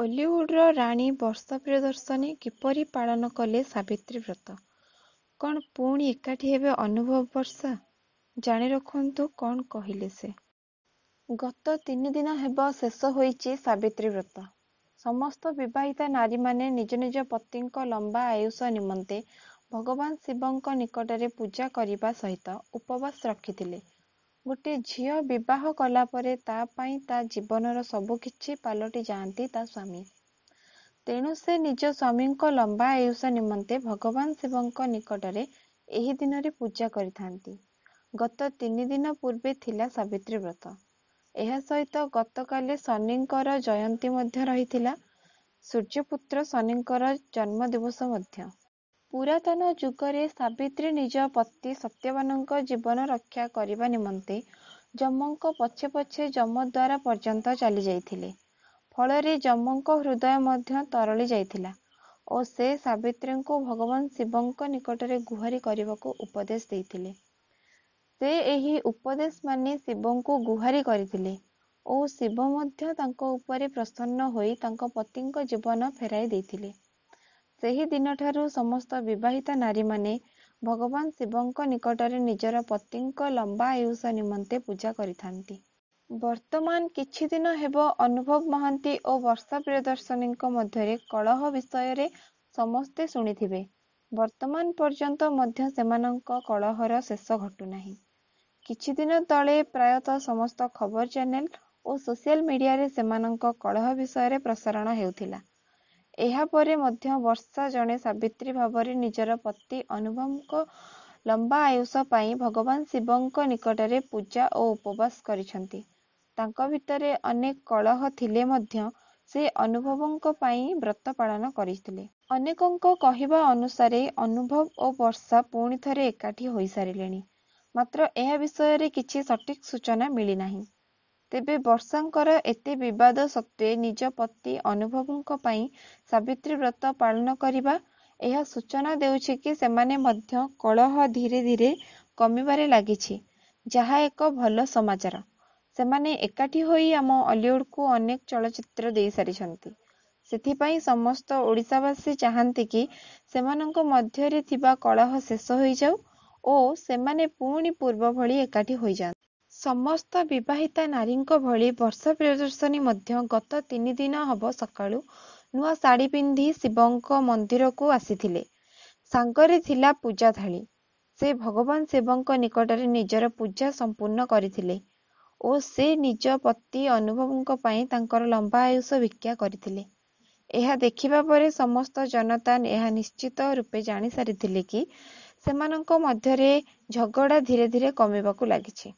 ଓଲିଉଡ଼ର ରାଣୀ ବର୍ଷା ପ୍ରିୟଦର୍ଶନୀ କିପରି ପାଳନ କଲେ ସାବିତ୍ରୀ ବ୍ରତ କ'ଣ ପୁଣି ଏକାଠି ହେବେ ଅନୁଭବ ବର୍ଷା ଜାଣି ରଖନ୍ତୁ କ'ଣ କହିଲେ ସେ ଗତ ତିନି ଦିନ ହେବ ଶେଷ ହୋଇଛି ସାବିତ୍ରୀ ବ୍ରତ ସମସ୍ତ ବିବାହିତା ନାରୀମାନେ ନିଜ ନିଜ ପତିଙ୍କ ଲମ୍ବା ଆୟୁଷ ନିମନ୍ତେ ଭଗବାନ ଶିବଙ୍କ ନିକଟରେ ପୂଜା କରିବା ସହିତ ଉପବାସ ରଖିଥିଲେ ଗୋଟେ ଝିଅ ବିବାହ କଲା ପରେ ତା ପାଇଁ ତା ଜୀବନର କିଛି ପାଲଟି ଯାଆନ୍ତି ତା ସ୍ୱାମୀ ତେଣୁ ସେ ନିଜ ସ୍ୱାମୀଙ୍କ ଲମ୍ବା ଆୟୁଷ ନିମନ୍ତେ ଭଗବାନ ଶିବଙ୍କ ନିକଟରେ ଏହି ଦିନରେ ପୂଜା କରିଥାନ୍ତି ଗତ ତିନି ଦିନ ପୂର୍ବେ ଥିଲା ସାବିତ୍ରୀ ବ୍ରତ ଏହା ସହିତ ଗତକାଲି ଶନିଙ୍କର ଜୟନ୍ତୀ ମଧ୍ୟ ରହିଥିଲା ସୂର୍ଯ୍ୟପୁତ୍ର ଶନିଙ୍କର ଜନ୍ମ ଦିବସ ମଧ୍ୟ ପୁରାତନ ଯୁଗରେ ସାବିତ୍ରୀ ନିଜ ପତି ସତ୍ୟବାନଙ୍କ ଜୀବନ ରକ୍ଷା କରିବା ନିମନ୍ତେ ଯମଙ୍କ ପଛେ ପଛେ ଯମଦ୍ୱାର ପର୍ଯ୍ୟନ୍ତ ଚାଲି ଯାଇଥିଲେ ଫଳରେ ଯମଙ୍କ ହୃଦୟ ମଧ୍ୟ ତରଳି ଯାଇଥିଲା ଓ ସେ ସାବିତ୍ରୀଙ୍କୁ ଭଗବାନ ଶିବଙ୍କ ନିକଟରେ ଗୁହାରି କରିବାକୁ ଉପଦେଶ ଦେଇଥିଲେ ସେ ଏହି ଉପଦେଶ ମାନି ଶିବଙ୍କୁ ଗୁହାରି କରିଥିଲେ ଓ ଶିବ ମଧ୍ୟ ତାଙ୍କ ଉପରେ ପ୍ରସନ୍ନ ହୋଇ ତାଙ୍କ ପତିଙ୍କ ଜୀବନ ଫେରାଇ ଦେଇଥିଲେ ସେହି ଦିନଠାରୁ ସମସ୍ତ ବିବାହିତ ନାରୀମାନେ ଭଗବାନ ଶିବଙ୍କ ନିକଟରେ ନିଜର ପତିଙ୍କ ଲମ୍ବା ଆୟୁଷ ନିମନ୍ତେ ପୂଜା କରିଥାନ୍ତି ବର୍ତ୍ତମାନ କିଛି ଦିନ ହେବ ଅନୁଭବ ମହାନ୍ତି ଓ ବର୍ଷା ପ୍ରିୟଦର୍ଶନୀଙ୍କ ମଧ୍ୟରେ କଳହ ବିଷୟରେ ସମସ୍ତେ ଶୁଣିଥିବେ ବର୍ତ୍ତମାନ ପର୍ଯ୍ୟନ୍ତ ମଧ୍ୟ ସେମାନଙ୍କ କଳହର ଶେଷ ଘଟୁନାହିଁ କିଛି ଦିନ ତଳେ ପ୍ରାୟତଃ ସମସ୍ତ ଖବର ଚ୍ୟାନେଲ ଓ ସୋସିଆଲ ମିଡିଆରେ ସେମାନଙ୍କ କଳହ ବିଷୟରେ ପ୍ରସାରଣ ହେଉଥିଲା ଏହା ପରେ ମଧ୍ୟ ବର୍ଷା ଜଣେ ସାବିତ୍ରୀ ଭାବରେ ନିଜର ପତି ଅନୁଭବଙ୍କ ଲମ୍ବା ଆୟୁଷ ପାଇଁ ଭଗବାନ ଶିବଙ୍କ ନିକଟରେ ପୂଜା ଓ ଉପବାସ କରିଛନ୍ତି ତାଙ୍କ ଭିତରେ ଅନେକ କଳହ ଥିଲେ ମଧ୍ୟ ସେ ଅନୁଭବଙ୍କ ପାଇଁ ବ୍ରତ ପାଳନ କରିଥିଲେ ଅନେକଙ୍କ କହିବା ଅନୁସାରେ ଅନୁଭବ ଓ ବର୍ଷା ପୁଣି ଥରେ ଏକାଠି ହୋଇସାରିଲେଣି ମାତ୍ର ଏହା ବିଷୟରେ କିଛି ସଠିକ ସୂଚନା ମିଳିନାହିଁ ତେବେ ବର୍ଷାଙ୍କର ଏତେ ବିବାଦ ସତ୍ତ୍ୱେ ନିଜ ପତି ଅନୁଭବଙ୍କ ପାଇଁ ସାବିତ୍ରୀ ବ୍ରତ ପାଳନ କରିବା ଏହା ସୂଚନା ଦେଉଛି କି ସେମାନେ ମଧ୍ୟ କଳହ ଧୀରେ ଧୀରେ କମିବାରେ ଲାଗିଛି ଯାହା ଏକ ଭଲ ସମାଚାର ସେମାନେ ଏକାଠି ହୋଇ ଆମ ଅଲିଉଡ଼କୁ ଅନେକ ଚଳଚ୍ଚିତ୍ର ସାରିଛନ୍ତି ସେଥିପାଇଁ ସମସ୍ତ ଓଡ଼ିଶାବାସୀ ଚାହାନ୍ତି କି ସେମାନଙ୍କ ମଧ୍ୟରେ ଥିବା କଳହ ଶେଷ ହୋଇଯାଉ ଓ ସେମାନେ ପୁଣି ପୂର୍ବ ଭଳି ଏକାଠି ହୋଇଯାଆନ୍ତୁ ସମସ୍ତ ବିବାହିତା ନାରୀଙ୍କ ଭଳି ବର୍ଷ ପ୍ରିୟଦର୍ଶନୀ ମଧ୍ୟ ଗତ ତିନି ଦିନ ହବ ସକାଳୁ ନୂଆ ଶାଢ଼ୀ ପିନ୍ଧି ଶିବଙ୍କ ମନ୍ଦିରକୁ ଆସିଥିଲେ ସାଙ୍ଗରେ ଥିଲା ପୂଜା ଥାଳି ସେ ଭଗବାନ ଶିବଙ୍କ ନିକଟରେ ନିଜର ପୂଜା ସମ୍ପୂର୍ଣ୍ଣ କରିଥିଲେ ଓ ସେ ନିଜ ପତି ଅନୁଭବଙ୍କ ପାଇଁ ତାଙ୍କର ଲମ୍ବା ଆୟୁଷ ଭିକ୍ଷା କରିଥିଲେ ଏହା ଦେଖିବା ପରେ ସମସ୍ତ ଜନତା ଏହା ନିଶ୍ଚିତ ରୂପେ ଜାଣିସାରିଥିଲେ କି ସେମାନଙ୍କ ମଧ୍ୟରେ ଝଗଡ଼ା ଧୀରେ ଧୀରେ କମିବାକୁ ଲାଗିଛି